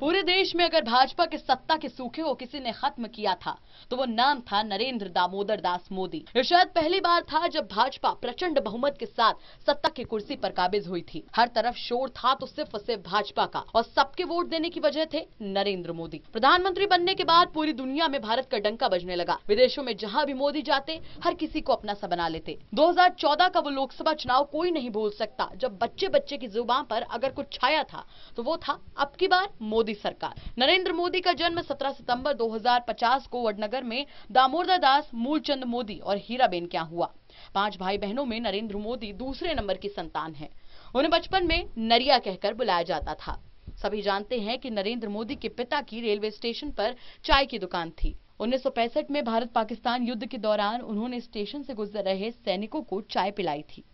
पूरे देश में अगर भाजपा के सत्ता के सूखे को किसी ने खत्म किया था तो वो नाम था नरेंद्र दामोदर दास मोदी ये शायद पहली बार था जब भाजपा प्रचंड बहुमत के साथ सत्ता की कुर्सी पर काबिज हुई थी हर तरफ शोर था तो सिर्फ सिर्फ भाजपा का और सबके वोट देने की वजह थे नरेंद्र मोदी प्रधानमंत्री बनने के बाद पूरी दुनिया में भारत का डंका बजने लगा विदेशों में जहाँ भी मोदी जाते हर किसी को अपना सा बना लेते चौदह का वो लोकसभा चुनाव कोई नहीं भूल सकता जब बच्चे बच्चे की जुबान पर अगर कुछ छाया था तो वो था अब की बार मोदी मोदी सरकार नरेंद्र मोदी का जन्म 17 सितंबर 2050 को वडनगर में दामोदर दास मूलचंद मोदी और हीराबेन क्या हुआ पांच भाई बहनों में नरेंद्र मोदी दूसरे नंबर की संतान है उन्हें बचपन में नरिया कहकर बुलाया जाता था सभी जानते हैं कि नरेंद्र मोदी के पिता की रेलवे स्टेशन पर चाय की दुकान थी उन्नीस में भारत पाकिस्तान युद्ध के दौरान उन्होंने स्टेशन से गुजर रहे सैनिकों को चाय पिलाई थी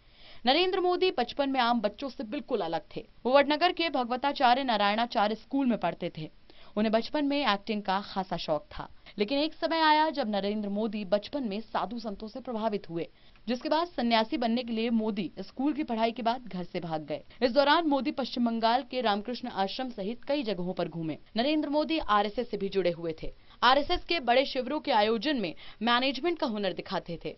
नरेंद्र मोदी बचपन में आम बच्चों से बिल्कुल अलग थे वो वडनगर के भगवताचार्य नारायणाचार्य स्कूल में पढ़ते थे उन्हें बचपन में एक्टिंग का खासा शौक था लेकिन एक समय आया जब नरेंद्र मोदी बचपन में साधु संतों से प्रभावित हुए जिसके बाद सन्यासी बनने के लिए मोदी स्कूल की पढ़ाई के बाद घर से भाग गए इस दौरान मोदी पश्चिम बंगाल के रामकृष्ण आश्रम सहित कई जगहों पर घूमे नरेंद्र मोदी आरएसएस से भी जुड़े हुए थे आरएसएस के बड़े शिविरों के आयोजन में मैनेजमेंट का हुनर दिखाते थे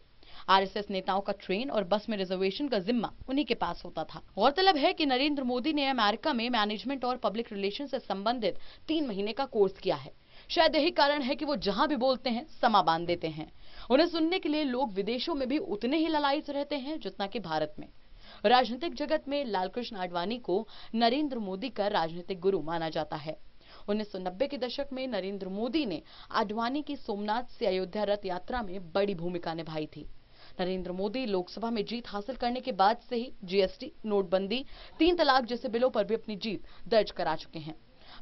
आरएसएस नेताओं का ट्रेन और बस में रिजर्वेशन का जिम्मा उन्हीं के पास होता था गौरतलब है की नरेंद्र मोदी ने अमेरिका में मैनेजमेंट और पब्लिक रिलेशन से संबंधित तीन महीने का कोर्स किया है शायद यही कारण है कि वो जहां भी बोलते हैं समा बांध देते हैं उन्हें सुनने के लिए लोग विदेशों में भी उतने ही ललायित रहते हैं जितना कि भारत में राजनीतिक जगत में लालकृष्ण आडवाणी को नरेंद्र मोदी का राजनीतिक गुरु माना जाता है नब्बे के दशक में नरेंद्र मोदी ने आडवाणी की सोमनाथ से अयोध्या रथ यात्रा में बड़ी भूमिका निभाई थी नरेंद्र मोदी लोकसभा में जीत हासिल करने के बाद से ही जीएसटी नोटबंदी तीन तलाक जैसे बिलों पर भी अपनी जीत दर्ज करा चुके हैं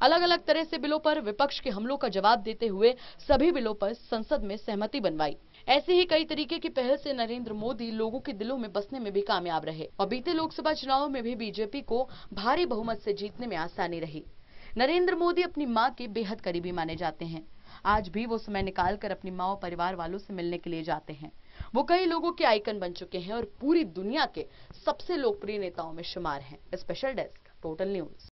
अलग अलग तरह से बिलों पर विपक्ष के हमलों का जवाब देते हुए सभी बिलों पर संसद में सहमति बनवाई ऐसे ही कई तरीके की पहल से नरेंद्र मोदी लोगों के दिलों में बसने में भी कामयाब रहे और बीते लोकसभा चुनाव में भी बीजेपी को भारी बहुमत से जीतने में आसानी रही नरेंद्र मोदी अपनी मां के बेहद करीबी माने जाते हैं आज भी वो समय निकाल कर अपनी माँ और परिवार वालों से मिलने के लिए जाते हैं वो कई लोगों के आइकन बन चुके हैं और पूरी दुनिया के सबसे लोकप्रिय नेताओं में शुमार हैं स्पेशल डेस्क टोटल न्यूज